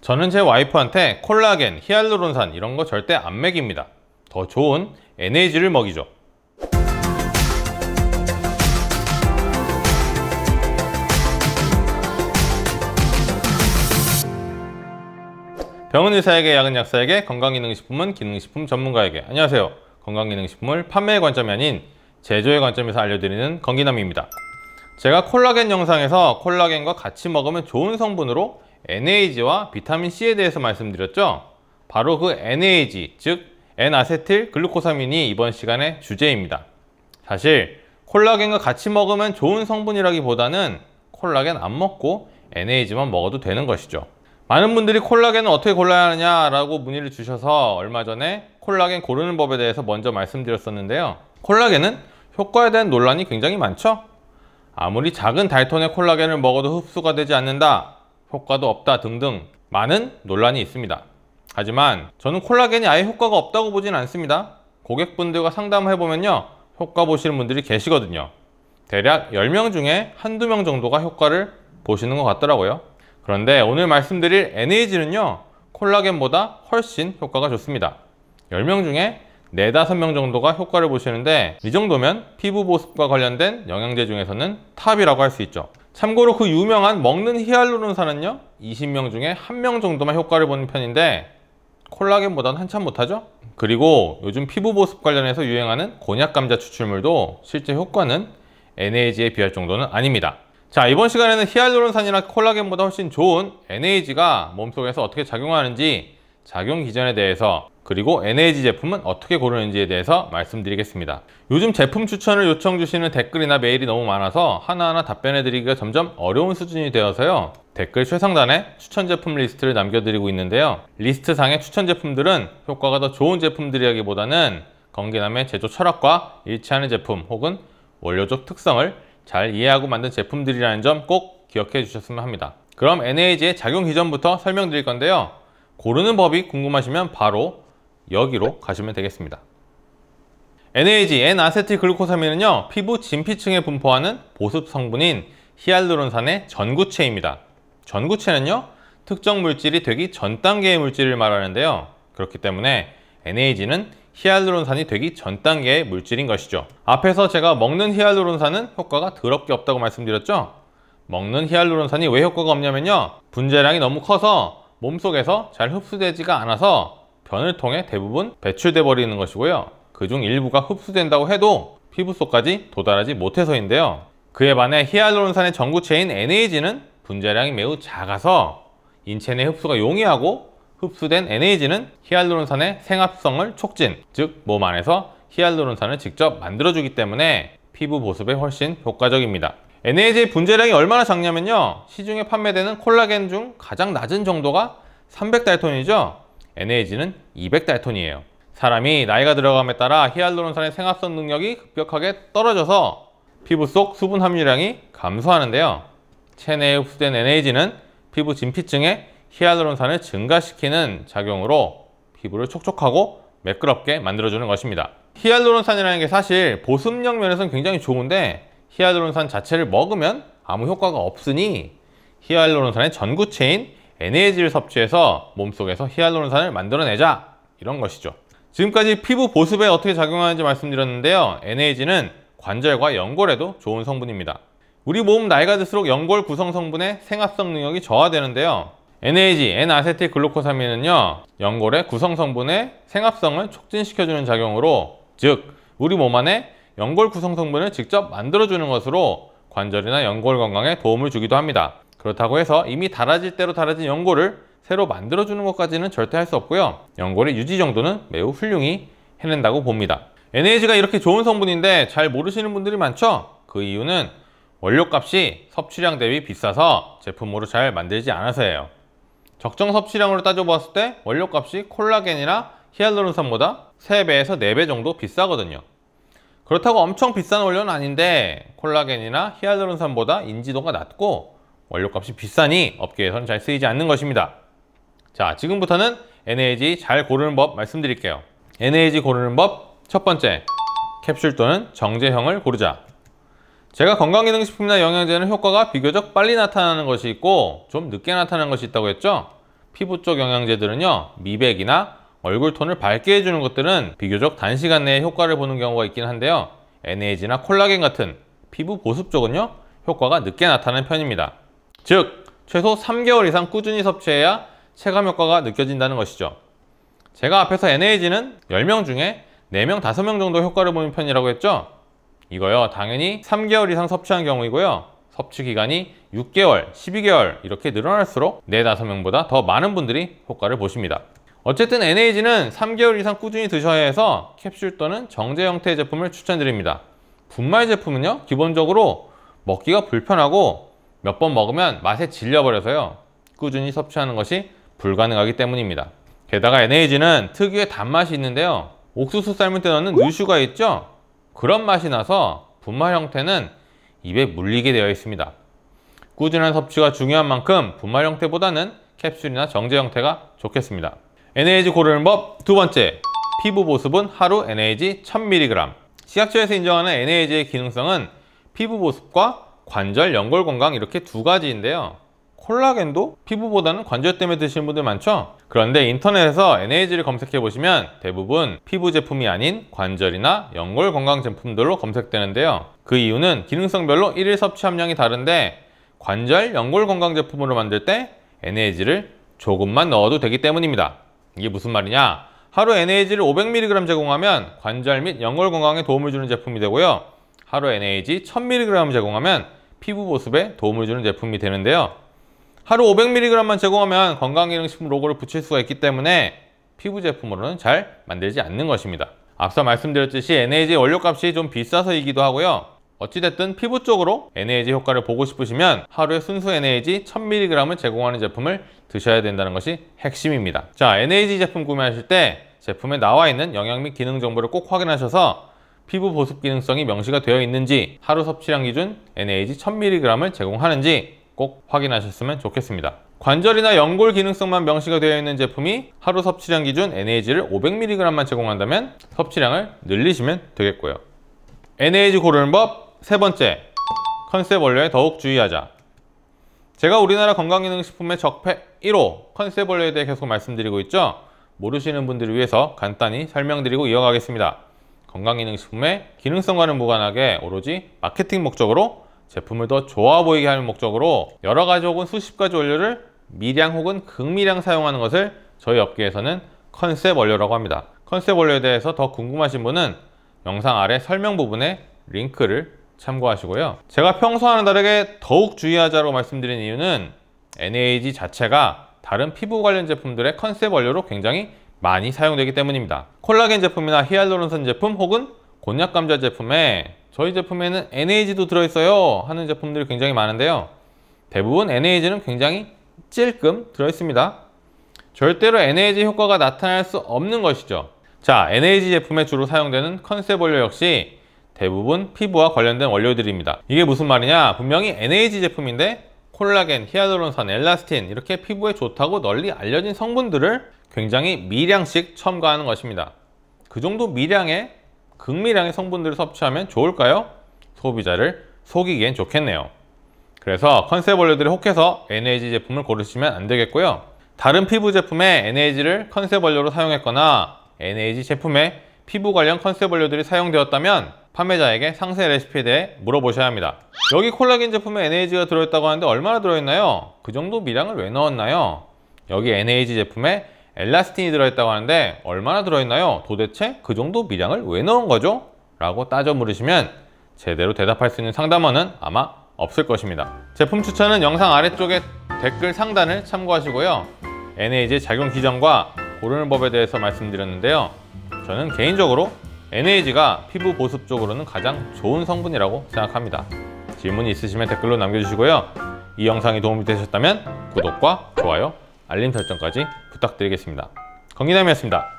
저는 제 와이프한테 콜라겐, 히알루론산 이런 거 절대 안 먹입니다. 더 좋은 NAG를 먹이죠. 병원 의사에게, 약은 약사에게, 건강기능식품은 기능식품 전문가에게 안녕하세요. 건강기능식품을 판매의 관점이 아닌 제조의 관점에서 알려드리는 건기남입니다. 제가 콜라겐 영상에서 콜라겐과 같이 먹으면 좋은 성분으로 NAG와 비타민C에 대해서 말씀드렸죠? 바로 그 NAG, 즉 N아세틸 글루코사민이 이번 시간의 주제입니다. 사실 콜라겐과 같이 먹으면 좋은 성분이라기보다는 콜라겐 안 먹고 NAG만 먹어도 되는 것이죠. 많은 분들이 콜라겐은 어떻게 골라야 하느냐라고 문의를 주셔서 얼마 전에 콜라겐 고르는 법에 대해서 먼저 말씀드렸었는데요. 콜라겐은 효과에 대한 논란이 굉장히 많죠? 아무리 작은 달톤의 콜라겐을 먹어도 흡수가 되지 않는다 효과도 없다 등등 많은 논란이 있습니다. 하지만 저는 콜라겐이 아예 효과가 없다고 보진 않습니다. 고객분들과 상담을 해보면요. 효과 보시는 분들이 계시거든요. 대략 10명 중에 한두 명 정도가 효과를 보시는 것 같더라고요. 그런데 오늘 말씀드릴 NAG는요. 콜라겐보다 훨씬 효과가 좋습니다. 10명 중에 4, 5명 정도가 효과를 보시는데 이 정도면 피부 보습과 관련된 영양제 중에서는 탑이라고 할 수 있죠. 참고로 그 유명한 먹는 히알루론산은요 20명 중에 1명 정도만 효과를 보는 편인데 콜라겐보다는 한참 못하죠? 그리고 요즘 피부 보습 관련해서 유행하는 곤약 감자 추출물도 실제 효과는 NAG에 비할 정도는 아닙니다 자 이번 시간에는 히알루론산이나 콜라겐보다 훨씬 좋은 NAG가 몸속에서 어떻게 작용하는지 작용 기전에 대해서 그리고 NAG 제품은 어떻게 고르는지에 대해서 말씀드리겠습니다. 요즘 제품 추천을 요청 주시는 댓글이나 메일이 너무 많아서 하나하나 답변해 드리기가 점점 어려운 수준이 되어서요. 댓글 최상단에 추천 제품 리스트를 남겨드리고 있는데요. 리스트 상의 추천 제품들은 효과가 더 좋은 제품들이라기보다는 건기남의 제조 철학과 일치하는 제품 혹은 원료적 특성을 잘 이해하고 만든 제품들이라는 점 꼭 기억해 주셨으면 합니다. 그럼 NAG의 작용 기전부터 설명드릴 건데요. 고르는 법이 궁금하시면 바로 여기로 가시면 되겠습니다. NAG, N-아세틸글루코사민은요. 피부 진피층에 분포하는 보습 성분인 히알루론산의 전구체입니다. 전구체는요. 특정 물질이 되기 전 단계의 물질을 말하는데요. 그렇기 때문에 NAG는 히알루론산이 되기 전 단계의 물질인 것이죠. 앞에서 제가 먹는 히알루론산은 효과가 더럽게 없다고 말씀드렸죠? 먹는 히알루론산이 왜 효과가 없냐면요. 분자량이 너무 커서 몸속에서 잘 흡수되지가 않아서 변을 통해 대부분 배출돼 버리는 것이고요. 그 중 일부가 흡수된다고 해도 피부 속까지 도달하지 못해서인데요. 그에 반해 히알루론산의 전구체인 NAG는 분자량이 매우 작아서 인체 내 흡수가 용이하고 흡수된 NAG는 히알루론산의 생합성을 촉진, 즉 몸 안에서 히알루론산을 직접 만들어주기 때문에 피부 보습에 훨씬 효과적입니다. NAJ 분재량이 얼마나 작냐면요 시중에 판매되는 콜라겐 중 가장 낮은 정도가 300달톤이죠 NAG는 200달톤이에요 사람이 나이가 들어감에 따라 히알루론산의 생합성 능력이 급격하게 떨어져서 피부 속 수분 함유량이 감소하는데요 체내에 흡수된 NAG는 피부 진피증에 히알루론산을 증가시키는 작용으로 피부를 촉촉하고 매끄럽게 만들어주는 것입니다 히알루론산이라는 게 사실 보습력 면에서는 굉장히 좋은데 히알루론산 자체를 먹으면 아무 효과가 없으니 히알루론산의 전구체인 NAG를 섭취해서 몸속에서 히알루론산을 만들어내자 이런 것이죠 지금까지 피부 보습에 어떻게 작용하는지 말씀드렸는데요 NAG는 관절과 연골에도 좋은 성분입니다 우리 몸 나이가 들수록 연골 구성 성분의 생합성 능력이 저하되는데요 NAG, N아세틸글루코사민은요 연골의 구성 성분의 생합성을 촉진시켜주는 작용으로 즉 우리 몸 안에 연골 구성 성분을 직접 만들어주는 것으로 관절이나 연골 건강에 도움을 주기도 합니다. 그렇다고 해서 이미 달아질 대로 달아진 연골을 새로 만들어주는 것까지는 절대 할 수 없고요. 연골의 유지 정도는 매우 훌륭히 해낸다고 봅니다. NAG가 이렇게 좋은 성분인데 잘 모르시는 분들이 많죠? 그 이유는 원료값이 섭취량 대비 비싸서 제품으로 잘 만들지 않아서예요. 적정 섭취량으로 따져보았을 때 원료값이 콜라겐이나 히알루론산보다 3배에서 4배 정도 비싸거든요. 그렇다고 엄청 비싼 원료는 아닌데 콜라겐이나 히알루론산보다 인지도가 낮고 원료값이 비싸니 업계에서는 잘 쓰이지 않는 것입니다. 자, 지금부터는 NAG 잘 고르는 법 말씀드릴게요. NAG 고르는 법 첫 번째, 캡슐 또는 정제형을 고르자. 제가 건강기능식품이나 영양제는 효과가 비교적 빨리 나타나는 것이 있고 좀 늦게 나타나는 것이 있다고 했죠? 피부 쪽 영양제들은요, 미백이나 얼굴 톤을 밝게 해주는 것들은 비교적 단시간 내에 효과를 보는 경우가 있긴 한데요 NAG나 콜라겐 같은 피부 보습 쪽은요 효과가 늦게 나타나는 편입니다 즉 최소 3개월 이상 꾸준히 섭취해야 체감 효과가 느껴진다는 것이죠 제가 앞에서 NAG는 10명 중에 4명, 5명 정도 효과를 보는 편이라고 했죠 이거요 당연히 3개월 이상 섭취한 경우이고요 섭취 기간이 6개월, 12개월 이렇게 늘어날수록 4, 5명보다 더 많은 분들이 효과를 보십니다 어쨌든 NAG는 3개월 이상 꾸준히 드셔야 해서 캡슐 또는 정제 형태의 제품을 추천드립니다. 분말 제품은요 기본적으로 먹기가 불편하고 몇 번 먹으면 맛에 질려버려서요 꾸준히 섭취하는 것이 불가능하기 때문입니다. 게다가 NAG는 특유의 단맛이 있는데요 옥수수 삶을 때 넣는 누슈가 있죠 그런 맛이 나서 분말 형태는 입에 물리게 되어 있습니다. 꾸준한 섭취가 중요한 만큼 분말 형태보다는 캡슐이나 정제 형태가 좋겠습니다. NAG 고르는 법 두 번째, 피부 보습은 하루 NAG 1000mg 시각처에서 인정하는 NAG의 기능성은 피부 보습과 관절 연골 건강 이렇게 두 가지인데요 콜라겐도 피부보다는 관절 때문에 드시는 분들 많죠? 그런데 인터넷에서 NAG를 검색해 보시면 대부분 피부 제품이 아닌 관절이나 연골 건강 제품들로 검색되는데요 그 이유는 기능성별로 1일 섭취 함량이 다른데 관절 연골 건강 제품으로 만들 때 NAG를 조금만 넣어도 되기 때문입니다 이게 무슨 말이냐? 하루 NAG를 500mg 제공하면 관절 및 연골 건강에 도움을 주는 제품이 되고요. 하루 NAG 1000mg 제공하면 피부 보습에 도움을 주는 제품이 되는데요. 하루 500mg만 제공하면 건강기능식품 로고를 붙일 수가 있기 때문에 피부 제품으로는 잘 만들지 않는 것입니다. 앞서 말씀드렸듯이 NAG 원료값이 좀 비싸서이기도 하고요. 어찌됐든 피부 쪽으로 NAG 효과를 보고 싶으시면 하루에 순수 NAG 1000mg을 제공하는 제품을 드셔야 된다는 것이 핵심입니다. 자, NAG 제품 구매하실 때 제품에 나와 있는 영양 및 기능 정보를 꼭 확인하셔서 피부 보습 기능성이 명시가 되어 있는지 하루 섭취량 기준 NAG 1000mg을 제공하는지 꼭 확인하셨으면 좋겠습니다. 관절이나 연골 기능성만 명시가 되어 있는 제품이 하루 섭취량 기준 NAG를 500mg만 제공한다면 섭취량을 늘리시면 되겠고요. NAG 고르는 법세 번째, 컨셉 원료에 더욱 주의하자. 제가 우리나라 건강기능식품의 적폐 1호 컨셉 원료에 대해 계속 말씀드리고 있죠. 모르시는 분들을 위해서 간단히 설명드리고 이어가겠습니다. 건강기능식품의 기능성과는 무관하게 오로지 마케팅 목적으로 제품을 더 좋아 보이게 하는 목적으로 여러 가지 혹은 수십 가지 원료를 미량 혹은 극미량 사용하는 것을 저희 업계에서는 컨셉 원료라고 합니다. 컨셉 원료에 대해서 더 궁금하신 분은 영상 아래 설명 부분에 링크를 참고하시고요. 제가 평소와는 다르게 더욱 주의하자고 말씀드린 이유는 NAG 자체가 다른 피부 관련 제품들의 컨셉 원료로 굉장히 많이 사용되기 때문입니다. 콜라겐 제품이나 히알루론산 제품 혹은 곤약 감자 제품에 저희 제품에는 NAG도 들어있어요 하는 제품들이 굉장히 많은데요. 대부분 NAG는 굉장히 찔끔 들어있습니다. 절대로 NAG 효과가 나타날 수 없는 것이죠. 자, NAG 제품에 주로 사용되는 컨셉 원료 역시 대부분 피부와 관련된 원료들입니다. 이게 무슨 말이냐? 분명히 NAG 제품인데 콜라겐, 히알루론산, 엘라스틴 이렇게 피부에 좋다고 널리 알려진 성분들을 굉장히 미량씩 첨가하는 것입니다. 그 정도 미량의 극미량의 성분들을 섭취하면 좋을까요? 소비자를 속이기엔 좋겠네요. 그래서 컨셉 원료들이 혹해서 NAG 제품을 고르시면 안 되겠고요. 다른 피부 제품에 NAG를 컨셉 원료로 사용했거나 NAG 제품에 피부 관련 컨셉 원료들이 사용되었다면 판매자에게 상세 레시피에 대해 물어보셔야 합니다 여기 콜라겐 제품에 NAG가 들어있다고 하는데 얼마나 들어있나요? 그 정도 미량을 왜 넣었나요? 여기 NAG 제품에 엘라스틴이 들어있다고 하는데 얼마나 들어있나요? 도대체 그 정도 미량을 왜 넣은 거죠? 라고 따져 물으시면 제대로 대답할 수 있는 상담원은 아마 없을 것입니다 제품 추천은 영상 아래쪽에 댓글 상단을 참고하시고요 NAG 의 작용 기전과 고르는 법에 대해서 말씀드렸는데요 저는 개인적으로 NAG가 피부 보습 쪽으로는 가장 좋은 성분이라고 생각합니다. 질문이 있으시면 댓글로 남겨주시고요. 이 영상이 도움이 되셨다면 구독과 좋아요, 알림 설정까지 부탁드리겠습니다. 건기남이었습니다.